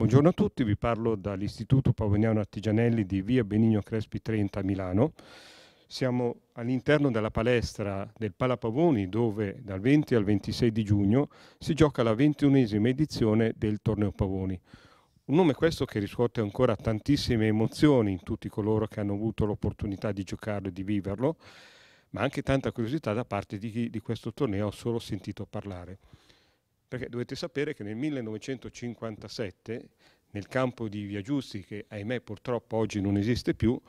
Buongiorno a tutti, vi parlo dall'Istituto Pavoniano Artigianelli di via Benigno Crespi 30 a Milano. Siamo all'interno della palestra del Palapavoni dove dal 20 al 26 di giugno si gioca la ventunesima edizione del torneo Pavoni. Un nome questo che riscuote ancora tantissime emozioni in tutti coloro che hanno avuto l'opportunità di giocarlo e di viverlo, ma anche tanta curiosità da parte di chi di questo torneo ha solo sentito parlare. Perché dovete sapere che nel 1957, nel campo di Via Giusti, che ahimè purtroppo oggi non esiste più,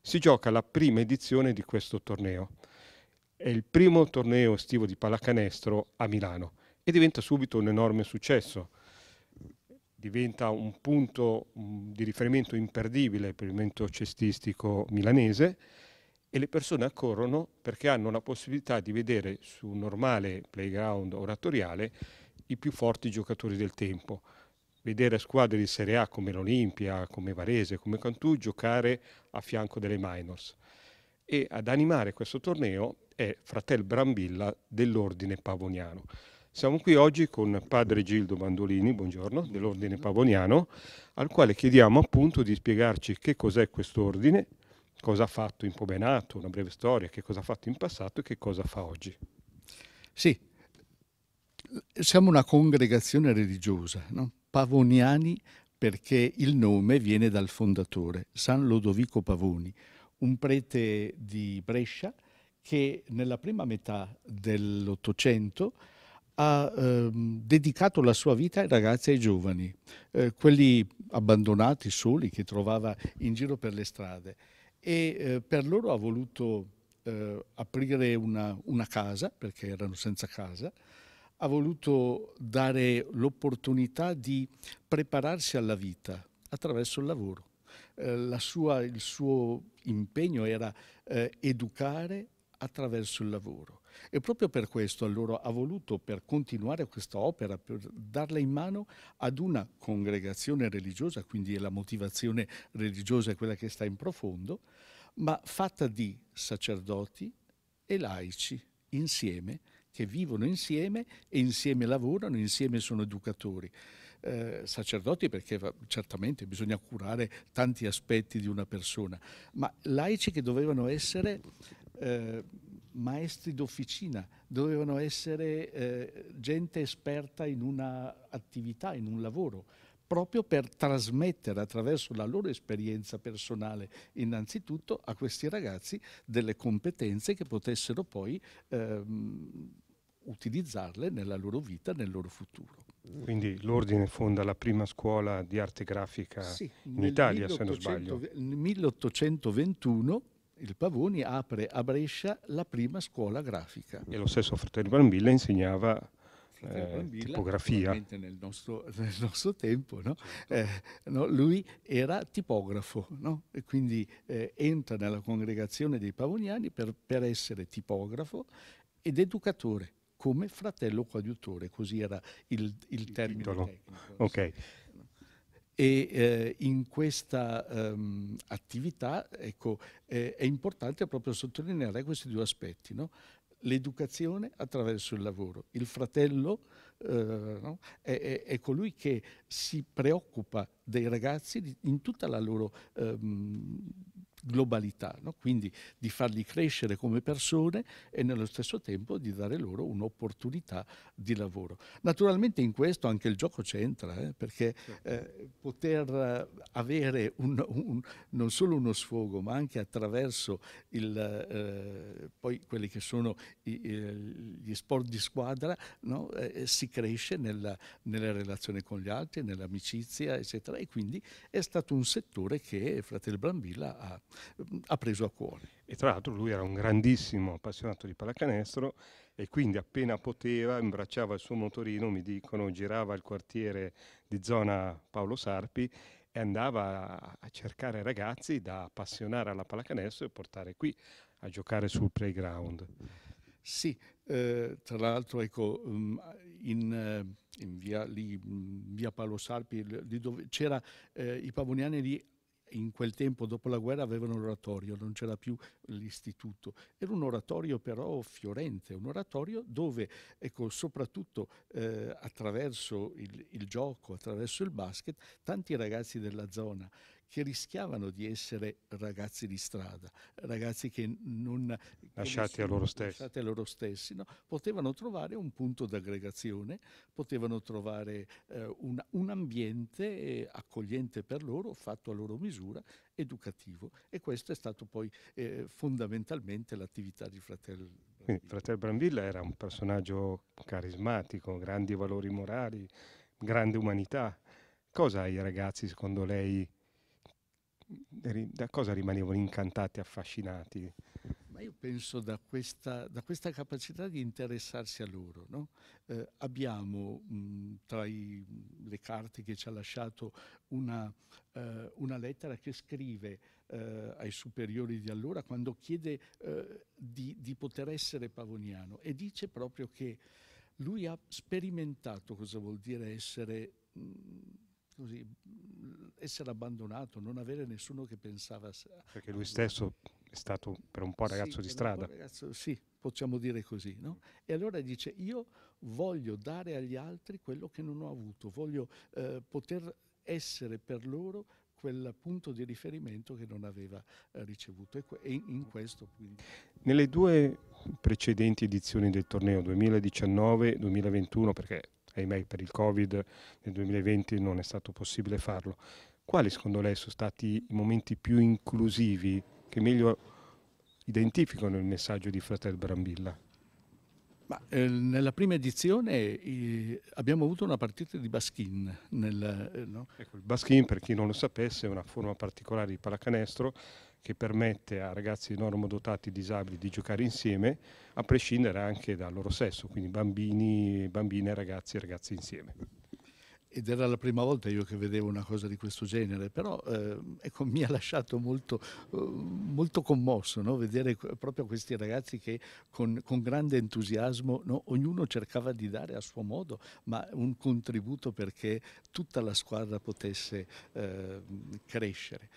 si gioca la prima edizione di questo torneo. È il primo torneo estivo di pallacanestro a Milano e diventa subito un enorme successo. Diventa un punto mm, di riferimento imperdibile per il movimento cestistico milanese e le persone accorrono perché hanno la possibilità di vedere su un normale playground oratoriale i più forti giocatori del tempo. Vedere squadre di Serie A come l'Olimpia, come Varese, come Cantù giocare a fianco delle minors. E ad animare questo torneo è Fratel Brambilla dell'Ordine Pavoniano. Siamo qui oggi con padre Gildo Bandolini, buongiorno, dell'Ordine Pavoniano, al quale chiediamo appunto di spiegarci che cos'è quest'ordine, cosa ha fatto in Pobenato, una breve storia, che cosa ha fatto in passato e che cosa fa oggi. Sì, siamo una congregazione religiosa, no? Pavoniani perché il nome viene dal fondatore, San Lodovico Pavoni, un prete di Brescia che nella prima metà dell'Ottocento ha ehm, dedicato la sua vita ai ragazzi e ai giovani, eh, quelli abbandonati, soli, che trovava in giro per le strade. E eh, per loro ha voluto eh, aprire una, una, casa, perché erano senza casa, ha voluto dare l'opportunità di prepararsi alla vita attraverso il lavoro. Eh, sua, il suo impegno era eh, educare attraverso il lavoro. E proprio per questo allora ha voluto, per continuare questa opera, per darla in mano ad una congregazione religiosa, quindi la motivazione religiosa è quella che sta in profondo, ma fatta di sacerdoti e laici insieme che vivono insieme e insieme lavorano, insieme sono educatori. Eh, sacerdoti perché va, certamente bisogna curare tanti aspetti di una persona, ma laici che dovevano essere eh, maestri d'officina, dovevano essere eh, gente esperta in una attività, in un lavoro proprio per trasmettere attraverso la loro esperienza personale innanzitutto a questi ragazzi delle competenze che potessero poi ehm, utilizzarle nella loro vita, nel loro futuro. Quindi l'Ordine fonda la prima scuola di arte grafica sì, in Italia, 1800, se non sbaglio. Nel 1821 il Pavoni apre a Brescia la prima scuola grafica. E lo stesso fratello Brambilla insegnava eh, Brambilla, tipografia. Nel nostro, nel nostro, tempo, no? Certo. Eh, no? lui era tipografo no? e quindi eh, entra nella congregazione dei Pavoniani per, per essere tipografo ed educatore come fratello coadiutore, così era il, il termine il tecnico. Okay. E eh, in questa um, attività ecco, eh, è importante proprio sottolineare questi due aspetti, no? l'educazione attraverso il lavoro. Il fratello eh, no? è, è, è, colui che si preoccupa dei ragazzi in tutta la loro ehm, globalità, no? quindi di farli crescere come persone e nello stesso tempo di dare loro un'opportunità di lavoro. Naturalmente in questo anche il gioco c'entra, eh? perché certo. eh, poter avere un, un, non solo uno sfogo, ma anche attraverso il, eh, poi quelli che sono i, gli sport di squadra, no? Eh, eh, si cresce nella, nella relazione con gli altri, nell'amicizia, eccetera. E quindi è stato un settore che Fratelli Brambilla ha ha preso a cuore. E tra l'altro lui era un grandissimo appassionato di pallacanestro e quindi appena poteva imbracciava il suo motorino, mi dicono, girava il quartiere di zona Paolo Sarpi e andava a cercare ragazzi da appassionare alla pallacanestro e portare qui a giocare sul playground. Sì, eh, tra l'altro ecco, mm, in, eh, in, via, lì, in mm, via Paolo Sarpi c'erano eh, i pavoniani lì in quel tempo dopo la guerra avevano l'oratorio, non c'era più l'istituto. Era un oratorio però fiorente, un oratorio dove ecco, soprattutto eh, attraverso il, il gioco, attraverso il basket, tanti ragazzi della zona che rischiavano di essere ragazzi di strada, ragazzi che non... Lasciati che a loro stessi. Lasciati a loro stessi no? Potevano trovare un punto d'aggregazione, potevano trovare eh, un, un, ambiente eh, accogliente per loro, fatto a loro misura, educativo. E questa è stata poi eh, fondamentalmente l'attività di Fratelli quindi Fratel Brambilla era un personaggio carismatico, grandi valori morali, grande umanità. Cosa ai ragazzi, secondo lei, da cosa rimanevano incantati, affascinati? Ma io penso da questa, da questa capacità di interessarsi a loro. No? Eh, abbiamo mh, tra i, le carte che ci ha lasciato una, eh, una lettera che scrive eh, ai superiori di allora quando chiede eh, di, di poter essere pavoniano e dice proprio che lui ha sperimentato cosa vuol dire essere... Mh, così, essere abbandonato, non avere nessuno che pensava... Perché lui stesso è stato per un po' ragazzo sì, di strada. Ragazzo, sì, possiamo dire così, no? E allora dice, io voglio dare agli altri quello che non ho avuto, voglio eh, poter essere per loro quel punto di riferimento che non aveva eh, ricevuto e, e, in questo quindi. Nelle due precedenti edizioni del torneo 2019-2021, perché ahimè per il Covid nel 2020 non è stato possibile farlo. Quali secondo lei sono stati i momenti più inclusivi che meglio identificano il messaggio di Fratel Brambilla? Ma, eh, nella prima edizione eh, abbiamo avuto una partita di baskin. Nel, eh, no? ecco, il baskin, per chi non lo sapesse, è una forma particolare di pallacanestro che permette a ragazzi normodotati disabili di giocare insieme, a prescindere anche dal loro sesso, quindi bambini, bambine, ragazzi e ragazze insieme. Ed era la prima volta io che vedevo una cosa di questo genere, però eh, ecco, mi ha lasciato molto, eh, molto commosso no? vedere proprio questi ragazzi che con, con grande entusiasmo no? ognuno cercava di dare a suo modo, ma un contributo perché tutta la squadra potesse eh, crescere.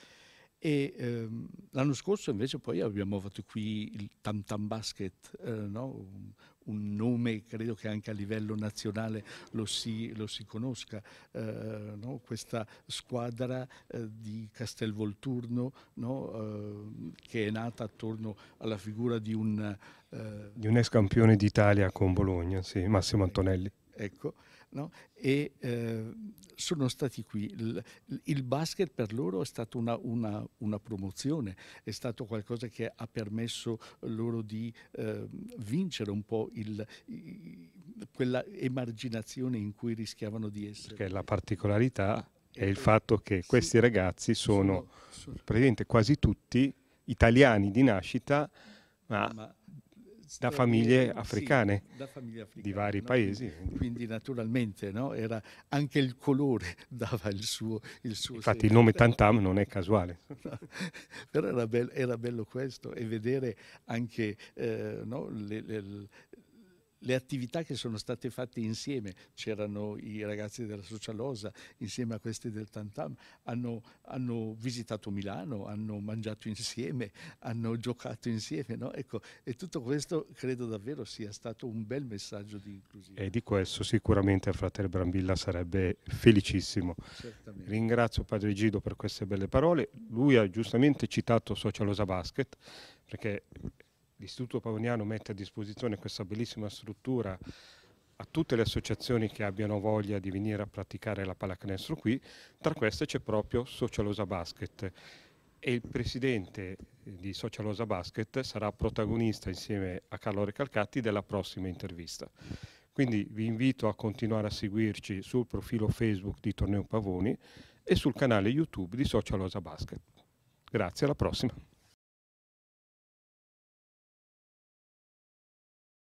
E ehm, l'anno scorso invece poi abbiamo avuto qui il Tam Tam Basket, eh, no? un, un, nome credo che anche a livello nazionale lo si, lo si conosca, eh, no? questa squadra eh, di Castelvolturno no? Eh, che è nata attorno alla figura di un... Eh, di un ex campione d'Italia con Bologna, sì, Massimo Antonelli ecco, no? e eh, sono stati qui. Il, il, basket per loro è stata una, una, una, promozione, è stato qualcosa che ha permesso loro di eh, vincere un po' il, quella emarginazione in cui rischiavano di essere. Perché la particolarità ah, è il eh, fatto che questi ragazzi sono, sono, sono, praticamente quasi tutti italiani di nascita, ma, ma eh, da famiglie africane, sì, da famiglie africane di vari no? paesi. Quindi naturalmente no? Era anche il colore dava il suo... Il suo Infatti segno. il nome Tantam non è casuale. No. Però era bello, era bello, questo e vedere anche eh, le, le, le attività che sono state fatte insieme, c'erano i ragazzi della Socialosa insieme a questi del Tantam, hanno, hanno visitato Milano, hanno mangiato insieme, hanno giocato insieme, no? ecco, e tutto questo credo davvero sia stato un bel messaggio di inclusione. E di questo sicuramente il fratello Brambilla sarebbe felicissimo. Certamente. Ringrazio Padre Gido per queste belle parole, lui ha giustamente citato Socialosa Basket, perché l'Istituto Pavoniano mette a disposizione questa bellissima struttura a tutte le associazioni che abbiano voglia di venire a praticare la pallacanestro qui, tra queste c'è proprio Socialosa Basket e il presidente di Socialosa Basket sarà protagonista insieme a Carlo Recalcatti della prossima intervista. Quindi vi invito a continuare a seguirci sul profilo Facebook di Torneo Pavoni e sul canale YouTube di Socialosa Basket. Grazie, alla prossima.